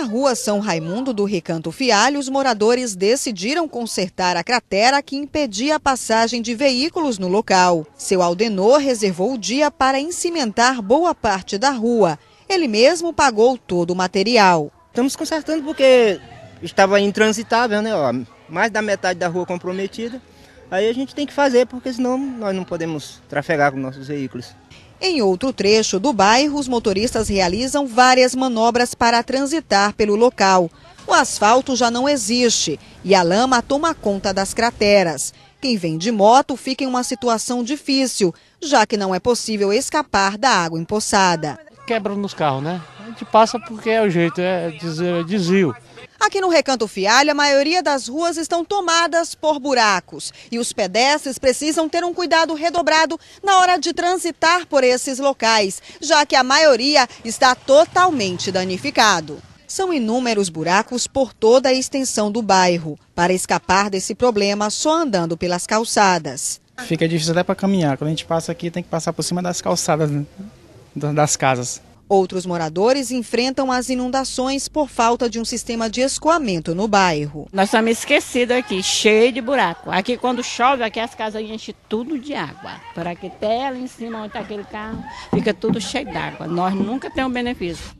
na rua São Raimundo do Recanto Fialho, os moradores decidiram consertar a cratera que impedia a passagem de veículos no local. Seu Aldenor reservou o dia para incimentar boa parte da rua. Ele mesmo pagou todo o material. Estamos consertando porque estava intransitável, né? Ó, mais da metade da rua comprometida. Aí a gente tem que fazer, porque senão nós não podemos trafegar com nossos veículos. Em outro trecho do bairro, os motoristas realizam várias manobras para transitar pelo local. O asfalto já não existe e a lama toma conta das crateras. Quem vem de moto fica em uma situação difícil, já que não é possível escapar da água empoçada. Quebra nos carros, né? gente passa porque é o jeito, é dizer, é desvio. Aqui no Recanto Fialho, a maioria das ruas estão tomadas por buracos e os pedestres precisam ter um cuidado redobrado na hora de transitar por esses locais, já que a maioria está totalmente danificado. São inúmeros buracos por toda a extensão do bairro. Para escapar desse problema, só andando pelas calçadas. Fica difícil até para caminhar. Quando a gente passa aqui, tem que passar por cima das calçadas né? das casas. Outros moradores enfrentam as inundações por falta de um sistema de escoamento no bairro. Nós estamos esquecidos aqui, cheio de buraco. Aqui quando chove, aqui as casas enchem tudo de água. Para que até lá em cima onde está aquele carro, fica tudo cheio d'água. Nós nunca temos benefício.